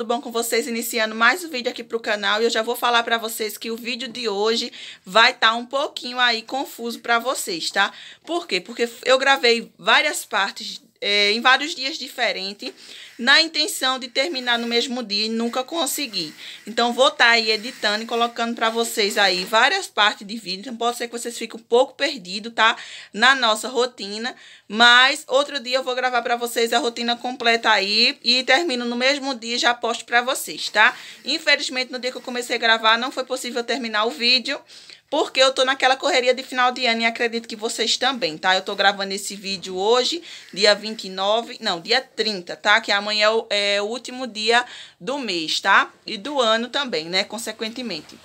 tudo bom com vocês? Iniciando mais um vídeo aqui para o canal e eu já vou falar para vocês que o vídeo de hoje vai estar tá um pouquinho aí confuso para vocês, tá? Por quê? Porque eu gravei várias partes é, em vários dias diferentes na intenção de terminar no mesmo dia e nunca consegui. Então, vou estar tá aí editando e colocando para vocês aí várias partes de vídeo. Então, pode ser que vocês fiquem um pouco perdidos, tá? Na nossa rotina. Mas, outro dia eu vou gravar para vocês a rotina completa aí. E termino no mesmo dia e já posto para vocês, tá? Infelizmente, no dia que eu comecei a gravar, não foi possível terminar o vídeo porque eu tô naquela correria de final de ano e acredito que vocês também, tá? Eu tô gravando esse vídeo hoje, dia 29, não, dia 30, tá? Que é amanhã amanhã é o, é o último dia do mês, tá? E do ano também, né? Consequentemente.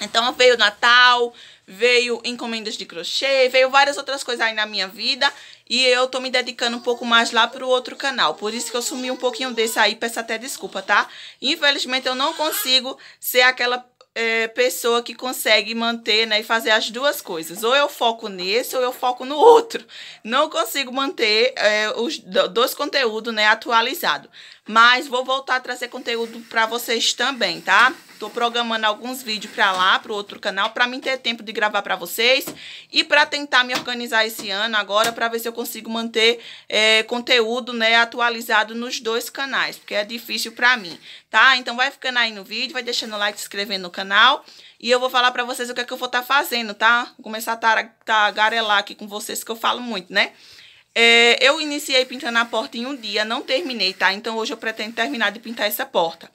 Então veio Natal, veio encomendas de crochê, veio várias outras coisas aí na minha vida e eu tô me dedicando um pouco mais lá pro outro canal. Por isso que eu sumi um pouquinho desse aí, peço até desculpa, tá? Infelizmente eu não consigo ser aquela é, pessoa que consegue manter né, e fazer as duas coisas. Ou eu foco nesse ou eu foco no outro. Não consigo manter é, os dois conteúdos né, atualizados. Mas vou voltar a trazer conteúdo para vocês também, tá? Tô programando alguns vídeos para lá, pro outro canal, para mim ter tempo de gravar para vocês e para tentar me organizar esse ano agora para ver se eu consigo manter é, conteúdo, né, atualizado nos dois canais, porque é difícil para mim, tá? Então vai ficando aí no vídeo, vai deixando like, se inscrevendo no canal e eu vou falar para vocês o que é que eu vou estar tá fazendo, tá? Vou começar a tagarelar aqui com vocês que eu falo muito, né? É, eu iniciei pintando a porta em um dia, não terminei, tá? Então hoje eu pretendo terminar de pintar essa porta.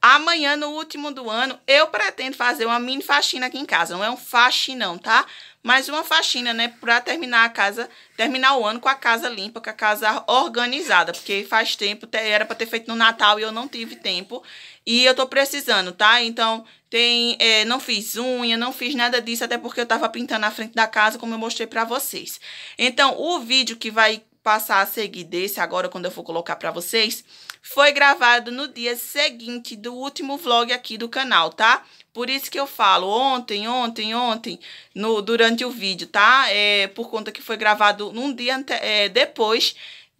Amanhã, no último do ano, eu pretendo fazer uma mini faxina aqui em casa. Não é um faxinão, tá? mais uma faxina, né? Para terminar a casa, terminar o ano com a casa limpa, com a casa organizada, porque faz tempo, era para ter feito no Natal e eu não tive tempo. E eu tô precisando, tá? Então, tem, é, não fiz unha, não fiz nada disso, até porque eu tava pintando a frente da casa, como eu mostrei para vocês. Então, o vídeo que vai passar a seguir desse agora, quando eu for colocar para vocês, foi gravado no dia seguinte do último vlog aqui do canal, tá? Por isso que eu falo ontem, ontem, ontem, no, durante o vídeo, tá? É, por conta que foi gravado num dia é, depois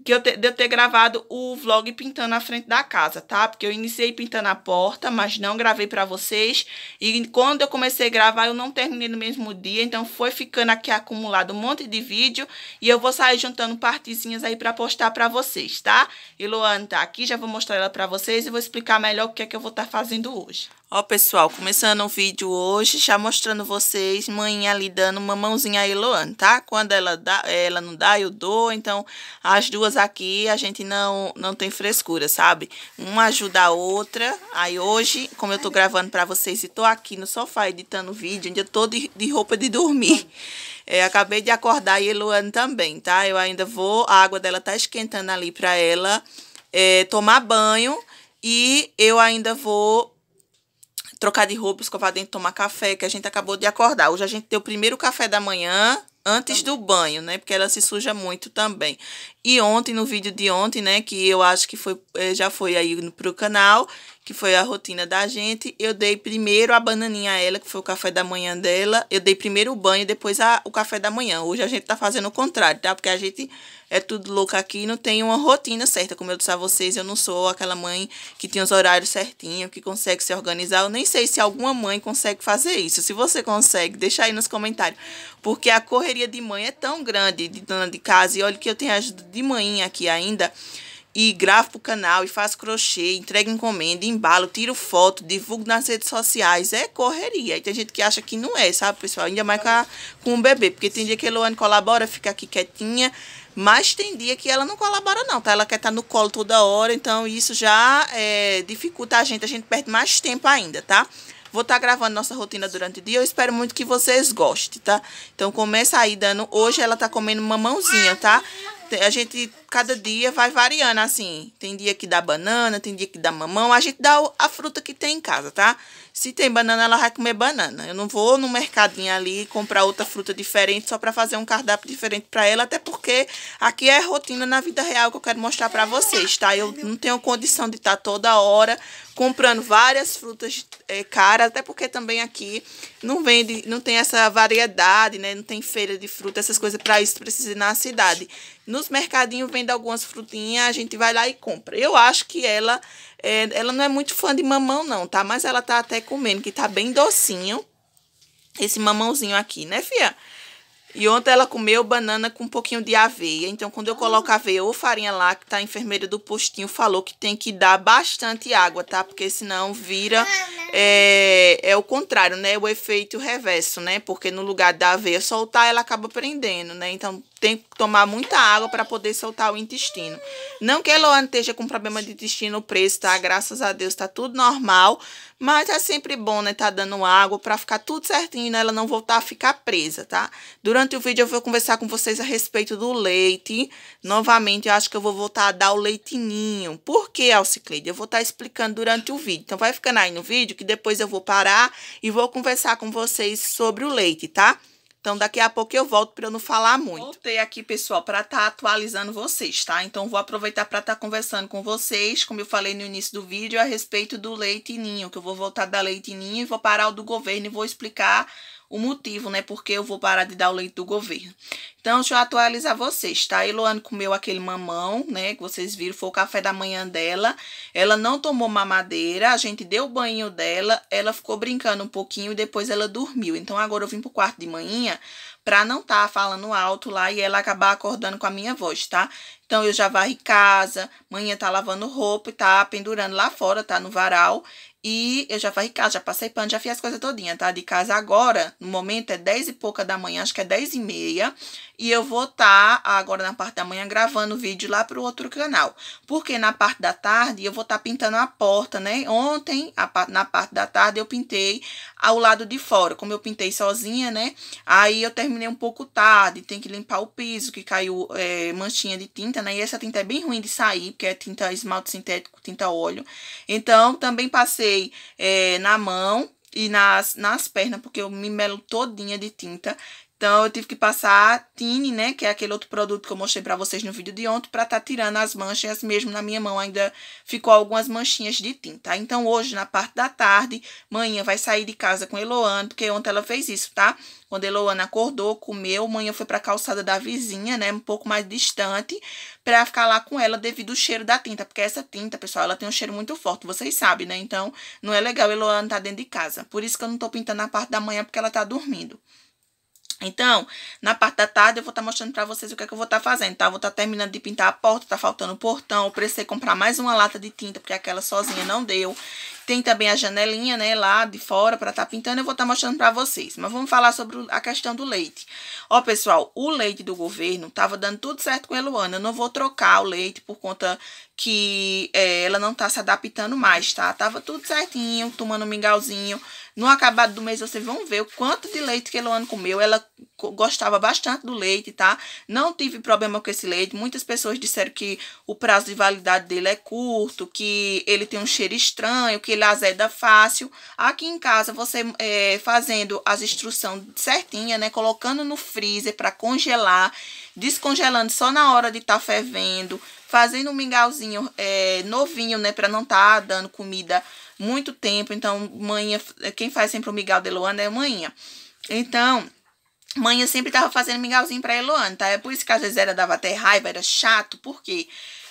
que eu te, de eu ter gravado o vlog pintando a frente da casa, tá? Porque eu iniciei pintando a porta, mas não gravei pra vocês. E quando eu comecei a gravar, eu não terminei no mesmo dia. Então, foi ficando aqui acumulado um monte de vídeo. E eu vou sair juntando partezinhas aí pra postar pra vocês, tá? E Luana tá aqui, já vou mostrar ela pra vocês e vou explicar melhor o que é que eu vou estar tá fazendo hoje. Ó, pessoal, começando o vídeo hoje, já mostrando vocês manhã ali dando uma mãozinha a Eloane, tá? Quando ela, dá, ela não dá, eu dou, então as duas aqui a gente não, não tem frescura, sabe? Uma ajuda a outra, aí hoje, como eu tô gravando pra vocês e tô aqui no sofá editando o vídeo, ainda tô de, de roupa de dormir. É, acabei de acordar e Eloane também, tá? Eu ainda vou, a água dela tá esquentando ali pra ela é, tomar banho e eu ainda vou trocar de roupa, escovar dente, tomar café, que a gente acabou de acordar. Hoje a gente deu o primeiro café da manhã antes do banho, né? Porque ela se suja muito também. E ontem, no vídeo de ontem, né? Que eu acho que foi, eh, já foi aí pro canal, que foi a rotina da gente. Eu dei primeiro a bananinha a ela, que foi o café da manhã dela. Eu dei primeiro o banho, depois a, o café da manhã. Hoje a gente tá fazendo o contrário, tá? Porque a gente é tudo louco aqui não tem uma rotina certa. Como eu disse a vocês, eu não sou aquela mãe que tem os horários certinhos, que consegue se organizar. Eu nem sei se alguma mãe consegue fazer isso. Se você consegue, deixa aí nos comentários. Porque a correria de mãe é tão grande, de dona de casa. E olha que eu tenho ajuda de mãe aqui ainda e gravo pro canal e faço crochê, entrego encomenda, embalo, tiro foto, divulgo nas redes sociais. É correria. E tem gente que acha que não é, sabe, pessoal? Ainda mais com, a, com o bebê. Porque tem dia que a Luane colabora, fica aqui quietinha. Mas tem dia que ela não colabora não, tá? Ela quer estar tá no colo toda hora, então isso já é, dificulta a gente. A gente perde mais tempo ainda, tá? Vou estar tá gravando nossa rotina durante o dia. Eu espero muito que vocês gostem, tá? Então começa aí dando... Hoje ela tá comendo mamãozinha, tá? A gente cada dia vai variando assim. Tem dia que dá banana, tem dia que dá mamão. A gente dá a fruta que tem em casa, tá? Se tem banana, ela vai comer banana. Eu não vou no mercadinho ali comprar outra fruta diferente só para fazer um cardápio diferente para ela, até porque aqui é rotina na vida real que eu quero mostrar para vocês, tá? Eu não tenho condição de estar tá toda hora comprando várias frutas é, caras, até porque também aqui não vende, não tem essa variedade, né? Não tem feira de fruta, essas coisas para isso precisa ir na cidade. Nos mercadinhos vende algumas frutinhas, a gente vai lá e compra. Eu acho que ela, é, ela não é muito fã de mamão, não, tá? Mas ela tá até comendo, que tá bem docinho. Esse mamãozinho aqui, né, fia? E ontem ela comeu banana com um pouquinho de aveia. Então, quando eu coloco aveia ou farinha lá, que tá a enfermeira do postinho falou que tem que dar bastante água, tá? Porque senão vira... É, é o contrário, né? O efeito reverso, né? Porque no lugar da aveia soltar, ela acaba prendendo, né? Então, tem que tomar muita água para poder soltar o intestino. Não que a Eloane esteja com problema de intestino preso, tá? Graças a Deus tá tudo normal, mas é sempre bom, né, tá dando água para ficar tudo certinho, né, ela não voltar a ficar presa, tá? Durante o vídeo eu vou conversar com vocês a respeito do leite. Novamente, eu acho que eu vou voltar a dar o leitinho. Por que, Alcicleide? Eu vou estar tá explicando durante o vídeo. Então vai ficando aí no vídeo que depois eu vou parar e vou conversar com vocês sobre o leite, tá? Então, daqui a pouco eu volto para eu não falar muito. Voltei aqui, pessoal, para estar tá atualizando vocês, tá? Então, vou aproveitar para estar tá conversando com vocês, como eu falei no início do vídeo, a respeito do leite ninho, que eu vou voltar da leite ninho e vou parar o do governo e vou explicar o motivo, né? Porque eu vou parar de dar o leite do governo. Então, deixa eu atualizar vocês, tá? Eloane comeu aquele mamão, né? Que vocês viram, foi o café da manhã dela. Ela não tomou mamadeira, a gente deu o banho dela, ela ficou brincando um pouquinho e depois ela dormiu. Então, agora eu vim pro quarto de manhã pra não tá falando alto lá e ela acabar acordando com a minha voz, tá? Então, eu já varri casa, manhã tá lavando roupa e tá pendurando lá fora, tá? No varal. E eu já varri casa, já passei pano, já fiz as coisas todinha, tá? De casa agora, no momento é 10 e pouca da manhã, acho que é 10 e meia. E eu vou estar tá, agora na parte da manhã gravando o vídeo lá para o outro canal. Porque na parte da tarde eu vou estar tá pintando a porta, né? Ontem, na parte da tarde, eu pintei ao lado de fora. Como eu pintei sozinha, né? Aí eu terminei um pouco tarde. Tem que limpar o piso, que caiu é, manchinha de tinta, né? E essa tinta é bem ruim de sair, porque é tinta esmalte sintético, tinta óleo. Então, também passei é, na mão, e nas, nas pernas, porque eu me melo todinha de tinta. Então, eu tive que passar Tine, né, que é aquele outro produto que eu mostrei para vocês no vídeo de ontem, para estar tá tirando as manchas, mesmo na minha mão ainda ficou algumas manchinhas de tinta. Então, hoje, na parte da tarde, manhã vai sair de casa com Eloane, porque ontem ela fez isso, tá? Quando Eloana acordou, comeu, manhã foi para a calçada da vizinha, né, um pouco mais distante, para ficar lá com ela devido ao cheiro da tinta, porque essa tinta, pessoal, ela tem um cheiro muito forte, vocês sabem, né? Então, não é legal Eloana estar tá dentro de casa. Por isso que eu não tô pintando a parte da manhã, porque ela tá dormindo. Então, na parte da tarde eu vou estar tá mostrando para vocês o que é que eu vou estar tá fazendo, tá? Eu vou estar tá terminando de pintar a porta, tá faltando o portão, eu precisei comprar mais uma lata de tinta, porque aquela sozinha não deu. Tem também a janelinha, né, lá de fora para estar tá pintando, eu vou estar tá mostrando para vocês. Mas vamos falar sobre a questão do leite. Ó, pessoal, o leite do governo tava dando tudo certo com a Eluana. Eu não vou trocar o leite por conta que é, ela não tá se adaptando mais, tá? Tava tudo certinho, tomando um mingauzinho. No acabado do mês, vocês vão ver o quanto de leite que a Eluana comeu. Ela gostava bastante do leite, tá? Não tive problema com esse leite. Muitas pessoas disseram que o prazo de validade dele é curto, que ele tem um cheiro estranho, que ele azeda fácil. Aqui em casa, você é, fazendo as instruções certinha, né? Colocando no freezer para congelar, descongelando só na hora de estar tá fervendo, fazendo um mingauzinho é, novinho, né? Para não estar tá dando comida muito tempo. Então, manhã, quem faz sempre o mingau de Luana é manhã. Então, Mãe sempre tava fazendo mingauzinho pra Eloana, tá? É por isso que às vezes era, dava até raiva, era chato. Por quê?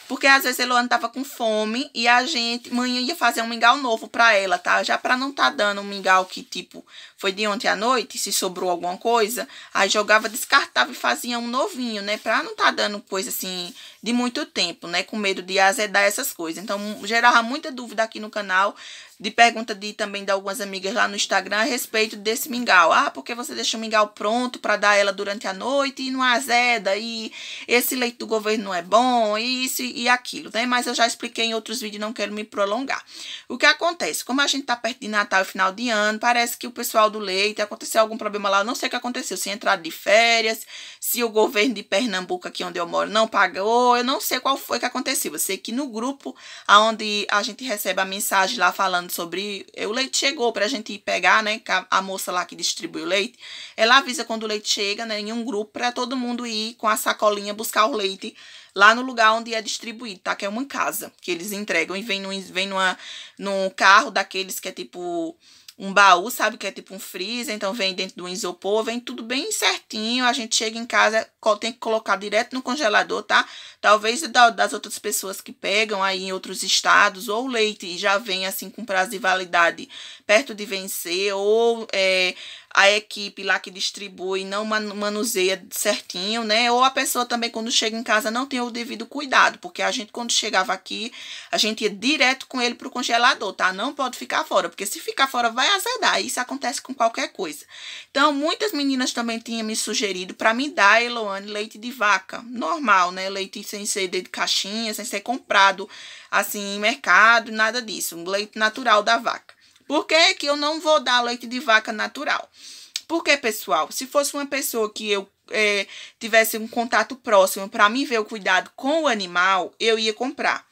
Porque às vezes a Eloana tava com fome e a gente, manhã ia fazer um mingau novo pra ela, tá? Já pra não tá dando um mingau que, tipo, foi de ontem à noite, se sobrou alguma coisa, aí jogava, descartava e fazia um novinho, né? Pra não tá dando coisa assim de muito tempo, né? Com medo de azedar essas coisas. Então, gerava muita dúvida aqui no canal de pergunta de também de algumas amigas lá no Instagram a respeito desse mingau. Ah, porque você deixa o mingau pronto para dar ela durante a noite e não azeda e esse leite do governo não é bom, e isso e aquilo, né? Mas eu já expliquei em outros vídeos, não quero me prolongar. O que acontece? Como a gente tá perto de Natal e final de ano, parece que o pessoal do leite aconteceu algum problema lá, eu não sei o que aconteceu, se entraram de férias, se o governo de Pernambuco aqui onde eu moro não pagou, eu não sei qual foi que aconteceu. Eu sei que no grupo aonde a gente recebe a mensagem lá falando falando sobre. O leite chegou para a gente ir pegar, né? A moça lá que distribui o leite. Ela avisa quando o leite chega, né? Em um grupo, para todo mundo ir com a sacolinha buscar o leite lá no lugar onde é distribuído, tá? Que é uma casa que eles entregam e vem, no vem numa, num carro daqueles que é tipo um baú, sabe? Que é tipo um freezer, então vem dentro do isopor, vem tudo bem certinho. A gente chega em casa, tem que colocar direto no congelador, tá? Talvez das outras pessoas que pegam aí em outros estados, ou leite já vem assim com prazo de validade perto de vencer, ou é, a equipe lá que distribui não manuseia certinho, né? Ou a pessoa também, quando chega em casa, não tem o devido cuidado, porque a gente, quando chegava aqui, a gente ia direto com ele pro congelador, tá? Não pode ficar fora, porque se ficar fora vai azedar. Isso acontece com qualquer coisa. Então, muitas meninas também tinham me sugerido para me dar, Eloane, leite de vaca, normal, né? Leite sem ser de caixinha, sem ser comprado assim em mercado, nada disso. Leite natural da vaca. Por que, que eu não vou dar leite de vaca natural? Porque, pessoal, se fosse uma pessoa que eu é, tivesse um contato próximo para mim ver o cuidado com o animal, eu ia comprar.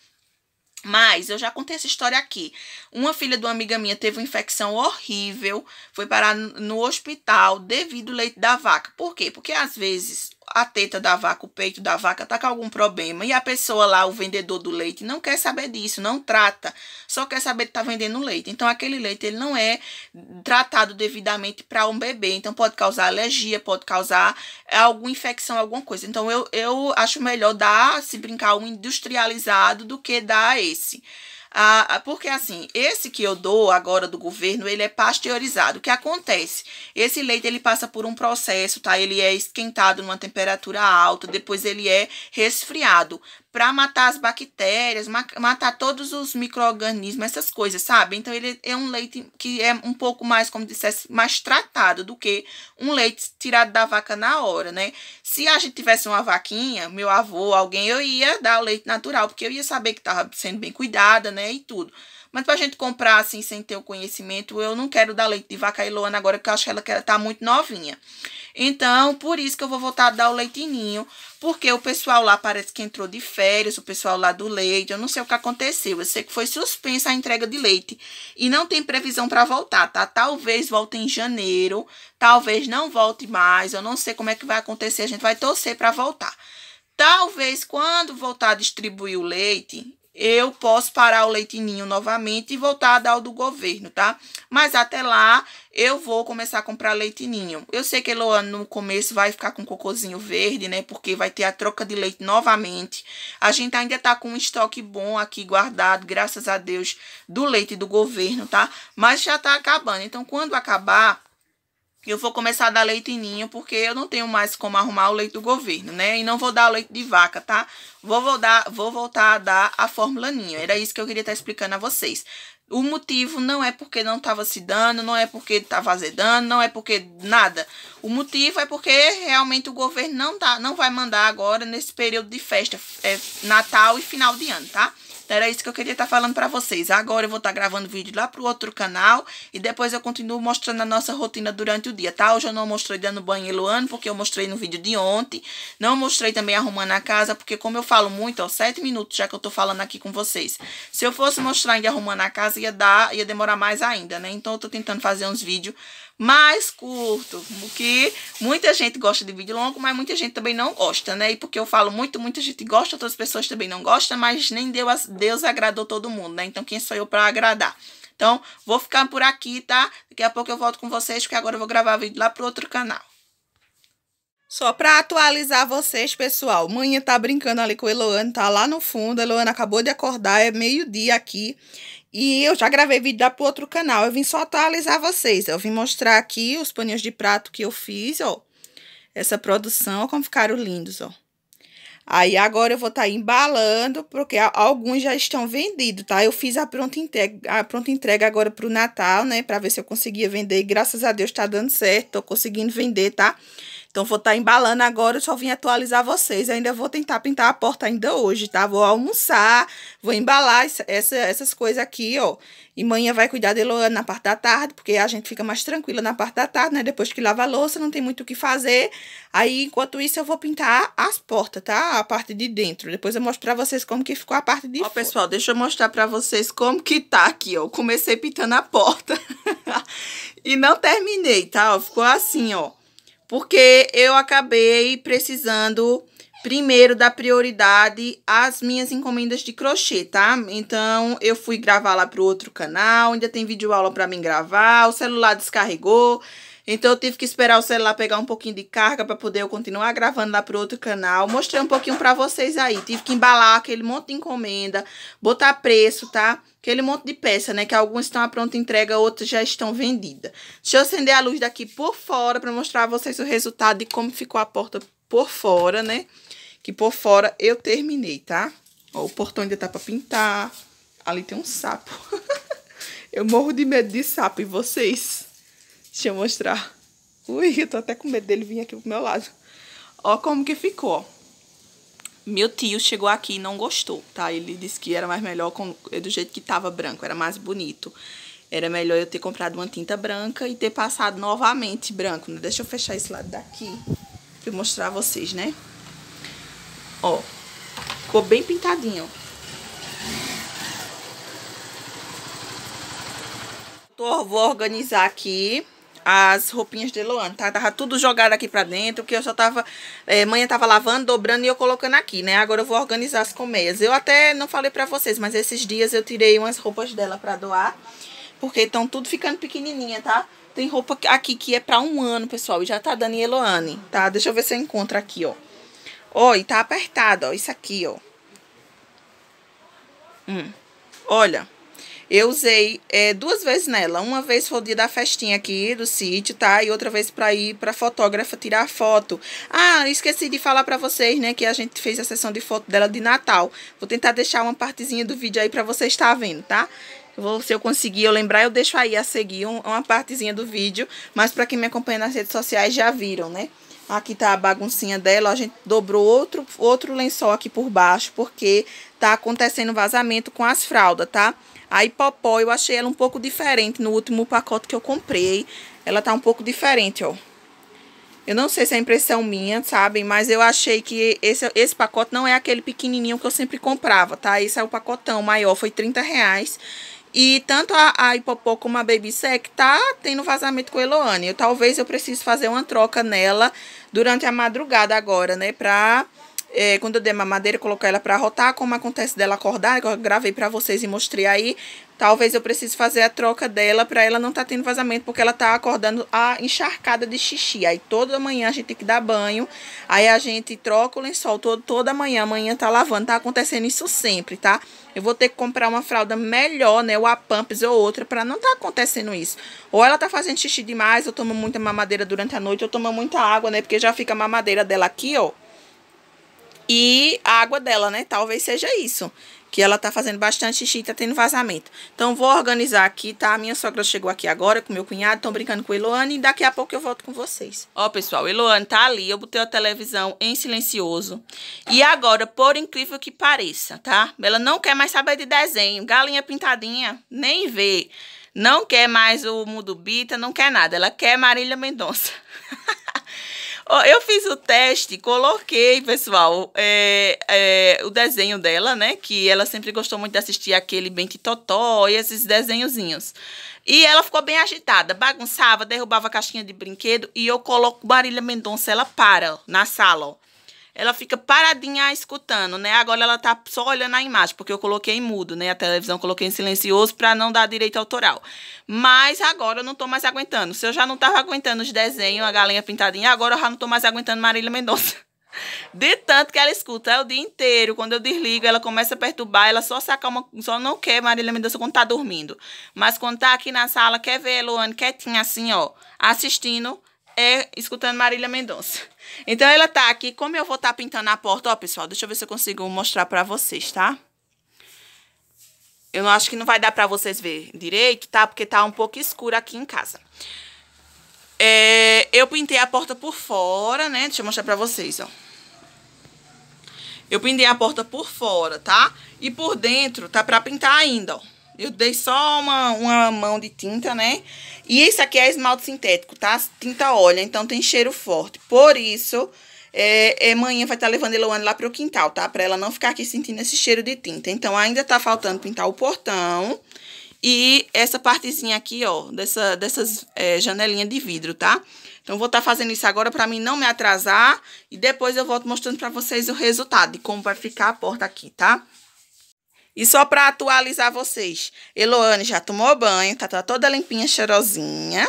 Mas eu já contei essa história aqui. Uma filha de uma amiga minha teve uma infecção horrível, foi parar no hospital devido ao leite da vaca. Por quê? Porque às vezes a teta da vaca, o peito da vaca tá com algum problema e a pessoa lá, o vendedor do leite, não quer saber disso, não trata, só quer saber que tá vendendo leite. Então, aquele leite ele não é tratado devidamente para um bebê. Então, pode causar alergia, pode causar alguma infecção, alguma coisa. Então, eu, eu acho melhor dar, se brincar, um industrializado do que dar esse porque assim, esse que eu dou agora do governo, ele é pasteurizado. O que acontece? Esse leite ele passa por um processo, tá? Ele é esquentado numa temperatura alta, depois ele é resfriado para matar as bactérias, matar todos os micro-organismos, essas coisas, sabe? Então ele é um leite que é um pouco mais, como dissesse, mais tratado do que um leite tirado da vaca na hora, né? Se a gente tivesse uma vaquinha, meu avô, alguém, eu ia dar o leite natural, porque eu ia saber que estava sendo bem cuidada, né? e tudo. Mas pra gente comprar assim sem ter o conhecimento, eu não quero dar leite de vaca Iloana agora, porque eu acho que ela tá muito novinha. Então, por isso que eu vou voltar a dar o leitinho, porque o pessoal lá parece que entrou de férias, o pessoal lá do leite, eu não sei o que aconteceu. Eu sei que foi suspensa a entrega de leite e não tem previsão para voltar, tá? Talvez volte em janeiro, talvez não volte mais, eu não sei como é que vai acontecer, a gente vai torcer para voltar. Talvez quando voltar a distribuir o leite, eu posso parar o leitinho novamente e voltar a dar o do governo, tá? Mas até lá, eu vou começar a comprar leitinho. Eu sei que ele no começo vai ficar com cocôzinho verde, né? Porque vai ter a troca de leite novamente. A gente ainda tá com um estoque bom aqui guardado, graças a Deus, do leite do governo, tá? Mas já tá acabando. Então, quando acabar que eu vou começar a dar leite em ninho, porque eu não tenho mais como arrumar o leite do governo, né? E não vou dar o leite de vaca, tá? Vou, vou, dar, vou voltar a dar a fórmula ninho. Era isso que eu queria estar explicando a vocês. O motivo não é porque não estava se dando, não é porque estava azedando, não é porque nada. O motivo é porque realmente o governo não, dá, não vai mandar agora nesse período de festa, é, Natal e final de ano, tá? Então, era isso que eu queria estar tá falando para vocês. Agora eu vou estar tá gravando vídeo lá pro outro canal e depois eu continuo mostrando a nossa rotina durante o dia, tá? Hoje eu não mostrei dando banho e Luano, porque eu mostrei no vídeo de ontem. Não mostrei também arrumando a casa, porque como eu falo muito, ó, sete minutos já que eu tô falando aqui com vocês. Se eu fosse mostrar ainda arrumando a casa, ia dar, ia demorar mais ainda, né? Então eu tô tentando fazer uns vídeos mais curto, porque muita gente gosta de vídeo longo, mas muita gente também não gosta, né? E porque eu falo muito, muita gente gosta, outras pessoas também não gostam, mas nem Deus, Deus agradou todo mundo, né? Então quem sou eu para agradar? Então, vou ficar por aqui, tá? Daqui a pouco eu volto com vocês, porque agora eu vou gravar vídeo lá pro outro canal. Só para atualizar vocês, pessoal, manhã tá brincando ali com a Eloane, tá lá no fundo. A Eloane acabou de acordar, é meio-dia aqui. E eu já gravei vídeo para pro outro canal. Eu vim só atualizar vocês. Eu vim mostrar aqui os paninhos de prato que eu fiz, ó. Essa produção, como ficaram lindos, ó. Aí agora eu vou estar tá embalando, porque alguns já estão vendidos, tá? Eu fiz a pronta entrega, a pronta entrega agora pro Natal, né? Pra ver se eu conseguia vender. Graças a Deus tá dando certo, tô conseguindo vender, tá? Então vou estar tá embalando agora, eu só vim atualizar vocês. Eu ainda vou tentar pintar a porta ainda hoje, tá? Vou almoçar, vou embalar essa, essas coisas aqui, ó. E manhã vai cuidar de Loana na parte da tarde, porque a gente fica mais tranquila na parte da tarde, né? Depois que lava a louça, não tem muito o que fazer. Aí, enquanto isso, eu vou pintar as portas, tá? A parte de dentro. Depois eu mostro pra vocês como que ficou a parte de Ó, fora. pessoal, deixa eu mostrar pra vocês como que tá aqui, ó. Eu comecei pintando a porta e não terminei, tá? ficou assim, ó porque eu acabei precisando primeiro dar prioridade às minhas encomendas de crochê, tá? Então, eu fui gravar lá pro outro canal, ainda tem vídeo aula para mim gravar, o celular descarregou, então eu tive que esperar o celular pegar um pouquinho de carga para poder eu continuar gravando lá pro outro canal. Mostrei um pouquinho para vocês aí. Tive que embalar aquele monte de encomenda, botar preço, tá? Aquele monte de peça, né? Que algumas estão à pronta entrega, outras já estão vendidas. Deixa eu acender a luz daqui por fora para mostrar a vocês o resultado de como ficou a porta por fora, né? Que por fora eu terminei, tá? Ó, o portão ainda tá pra pintar. Ali tem um sapo. eu morro de medo de sapo, e vocês? Deixa eu mostrar. Ui, eu tô até com medo dele vir aqui pro meu lado. Ó como que ficou. Meu tio chegou aqui e não gostou, tá? Ele disse que era mais melhor com, é do jeito que tava branco, era mais bonito. Era melhor eu ter comprado uma tinta branca e ter passado novamente branco. Né? Deixa eu fechar esse lado daqui pra eu mostrar a vocês, né? Ó, ficou bem pintadinho, Tô, vou organizar aqui as roupinhas de Luana, tá? Tava tudo jogado aqui pra dentro, que eu só tava... É, manhã tava lavando, dobrando e eu colocando aqui, né? Agora eu vou organizar as colmeias. Eu até não falei pra vocês, mas esses dias eu tirei umas roupas dela pra doar, porque estão tudo ficando pequenininha, tá? Tem roupa aqui que é pra um ano, pessoal, e já tá dando em Eloane, tá? Deixa eu ver se eu encontro aqui, ó. Ó, e tá apertado, ó, isso aqui, ó. Hum. Olha, eu usei é, duas vezes nela. Uma vez foi o dia da festinha aqui do sítio, tá? E outra vez para ir para fotógrafa tirar foto. Ah, esqueci de falar para vocês, né? Que a gente fez a sessão de foto dela de Natal. Vou tentar deixar uma partezinha do vídeo aí para vocês estar tá vendo, tá? vou, se eu conseguir eu lembrar, eu deixo aí a seguir uma partezinha do vídeo. Mas para quem me acompanha nas redes sociais já viram, né? Aqui tá a baguncinha dela, a gente dobrou outro, outro lençol aqui por baixo, porque tá acontecendo vazamento com as fraldas, tá? A Hipopó, eu achei ela um pouco diferente no último pacote que eu comprei. Ela tá um pouco diferente, ó. Eu não sei se é impressão minha, sabem? Mas eu achei que esse, esse pacote não é aquele pequenininho que eu sempre comprava, tá? Esse é o pacotão maior, foi 30 reais. E tanto a, a Hipopó como a Baby Sec tá tendo vazamento com a Eloane. Eu, talvez eu precise fazer uma troca nela durante a madrugada agora, né? Pra é, quando eu der mamadeira, colocar ela para rotar, como acontece dela acordar, eu gravei para vocês e mostrei aí. Talvez eu precise fazer a troca dela para ela não tá tendo vazamento, porque ela tá acordando a encharcada de xixi. Aí toda manhã a gente tem que dar banho, aí a gente troca o lençol todo, toda manhã, amanhã tá lavando, tá acontecendo isso sempre, tá? Eu vou ter que comprar uma fralda melhor, né, ou a Pumps ou outra, para não tá acontecendo isso. Ou ela tá fazendo xixi demais, eu tomo muita mamadeira durante a noite, eu tomo muita água, né, porque já fica a mamadeira dela aqui, ó, e a água dela, né? Talvez seja isso. Que ela tá fazendo bastante xixi e tá tendo vazamento. Então, vou organizar aqui, tá? A minha sogra chegou aqui agora com meu cunhado, estão brincando com Eloane. E daqui a pouco eu volto com vocês. Ó, pessoal, Eloane tá ali. Eu botei a televisão em silencioso. E agora, por incrível que pareça, tá? Ela não quer mais saber de desenho. Galinha pintadinha, nem vê. Não quer mais o Mudubita, não quer nada. Ela quer Marília Mendonça. Eu fiz o teste, coloquei, pessoal, é, é, o desenho dela, né? Que ela sempre gostou muito de assistir aquele Bente Totó e esses desenhozinhos. E ela ficou bem agitada, bagunçava, derrubava a caixinha de brinquedo e eu coloco Marília Mendonça, ela para na sala, ó ela fica paradinha escutando, né? Agora ela tá só olhando a imagem, porque eu coloquei em mudo, né? A televisão coloquei em silencioso para não dar direito autoral. Mas agora eu não tô mais aguentando. Se eu já não tava aguentando os desenhos, a galinha pintadinha, agora eu já não tô mais aguentando Marília Mendonça. De tanto que ela escuta, é o dia inteiro. Quando eu desligo, ela começa a perturbar, ela só se acalma, só não quer Marília Mendonça quando tá dormindo. Mas quando tá aqui na sala, quer ver a Luane quietinha assim, ó, assistindo, é escutando Marília Mendonça. Então ela tá aqui, como eu vou estar tá pintando a porta, ó pessoal, deixa eu ver se eu consigo mostrar pra vocês, tá? Eu não acho que não vai dar pra vocês ver direito, tá? Porque tá um pouco escuro aqui em casa. É, eu pintei a porta por fora, né? Deixa eu mostrar pra vocês, ó. Eu pintei a porta por fora, tá? E por dentro tá pra pintar ainda, ó. Eu dei só uma, uma mão de tinta, né? E isso aqui é esmalte sintético, tá? Tinta óleo, então tem cheiro forte. Por isso, é, é manhã vai estar tá levando Eloane lá pro quintal, tá? Pra ela não ficar aqui sentindo esse cheiro de tinta. Então, ainda tá faltando pintar o portão. E essa partezinha aqui, ó, dessa, dessas é, janelinhas de vidro, tá? Então, vou estar tá fazendo isso agora pra mim não me atrasar. E depois eu volto mostrando pra vocês o resultado de como vai ficar a porta aqui, tá? E só para atualizar vocês, Eloane já tomou banho, tá, tá toda limpinha, cheirosinha.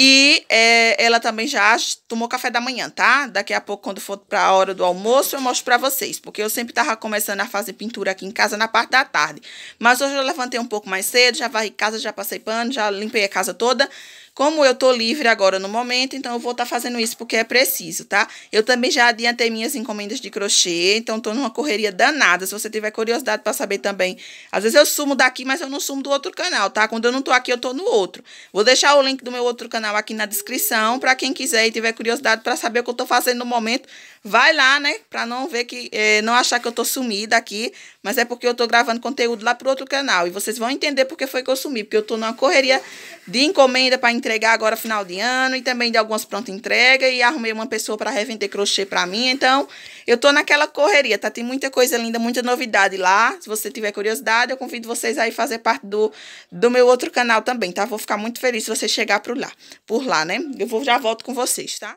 E é, ela também já tomou café da manhã, tá? Daqui a pouco, quando for para a hora do almoço, eu mostro para vocês. Porque eu sempre tava começando a fazer pintura aqui em casa na parte da tarde. Mas hoje eu levantei um pouco mais cedo, já varri casa, já passei pano, já limpei a casa toda. Como eu tô livre agora no momento, então eu vou estar tá fazendo isso porque é preciso, tá? Eu também já adiantei minhas encomendas de crochê, então tô numa correria danada. Se você tiver curiosidade para saber também, às vezes eu sumo daqui, mas eu não sumo do outro canal, tá? Quando eu não tô aqui, eu tô no outro. Vou deixar o link do meu outro canal aqui na descrição para quem quiser e tiver curiosidade para saber o que eu tô fazendo no momento vai lá, né? Pra não ver que. Eh, não achar que eu tô sumida aqui. Mas é porque eu tô gravando conteúdo lá pro outro canal. E vocês vão entender porque foi que eu sumi. Porque eu tô numa correria de encomenda para entregar agora final de ano. E também de algumas pronta entrega. E arrumei uma pessoa para revender crochê pra mim. Então, eu tô naquela correria, tá? Tem muita coisa linda, muita novidade lá. Se você tiver curiosidade, eu convido vocês aí fazer parte do, do meu outro canal também, tá? Vou ficar muito feliz se você chegar por lá. Por lá, né? Eu vou, já volto com vocês, tá?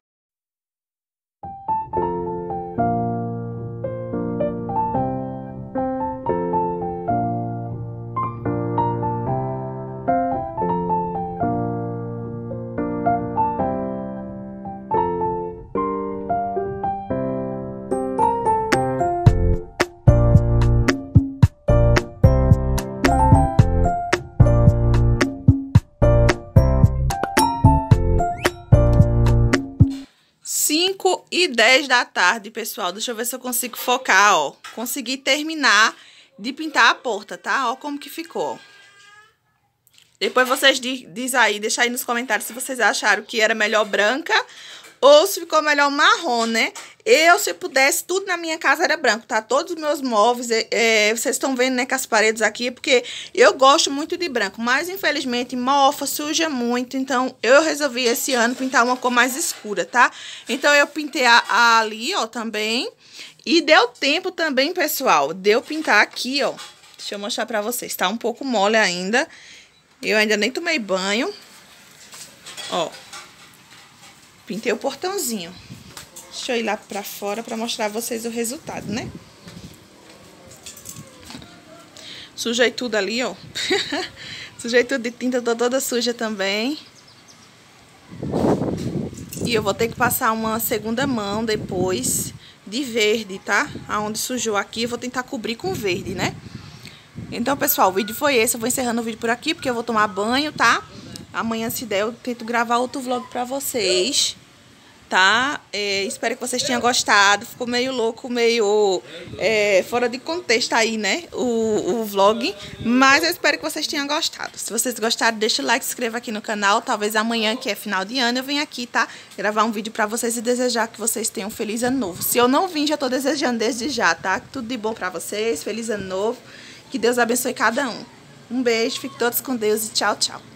10 da tarde, pessoal. Deixa eu ver se eu consigo focar, ó. Consegui terminar de pintar a porta, tá? Ó como que ficou. Depois vocês diz aí, deixa aí nos comentários se vocês acharam que era melhor branca ou se ficou melhor marrom, né? Eu, se pudesse, tudo na minha casa era branco, tá? Todos os meus móveis, é, é vocês estão vendo, né, com as paredes aqui, porque eu gosto muito de branco, mas infelizmente mofa, suja muito, então eu resolvi esse ano pintar uma cor mais escura, tá? Então eu pintei a, a ali, ó, também, e deu tempo também, pessoal, de eu pintar aqui, ó, deixa eu mostrar pra vocês, tá um pouco mole ainda, eu ainda nem tomei banho, ó, Pintei o portãozinho. Deixa eu ir lá pra fora pra mostrar a vocês o resultado, né? Sujei tudo ali, ó. Sujei tudo de tinta, tô toda suja também. E eu vou ter que passar uma segunda mão depois de verde, tá? Aonde sujou aqui, eu vou tentar cobrir com verde, né? Então, pessoal, o vídeo foi esse. Eu vou encerrando o vídeo por aqui, porque eu vou tomar banho, tá? Amanhã, se der, eu tento gravar outro vlog pra vocês tá? É, espero que vocês tenham gostado. Ficou meio louco, meio é, fora de contexto aí, né? O, o vlog. Mas eu espero que vocês tenham gostado. Se vocês gostaram, deixa o like, se inscreva aqui no canal. Talvez amanhã, que é final de ano, eu venha aqui, tá? Gravar um vídeo pra vocês e desejar que vocês tenham um feliz ano novo. Se eu não vim, já tô desejando desde já, tá? Tudo de bom pra vocês. Feliz ano novo. Que Deus abençoe cada um. Um beijo, fiquem todos com Deus e tchau, tchau.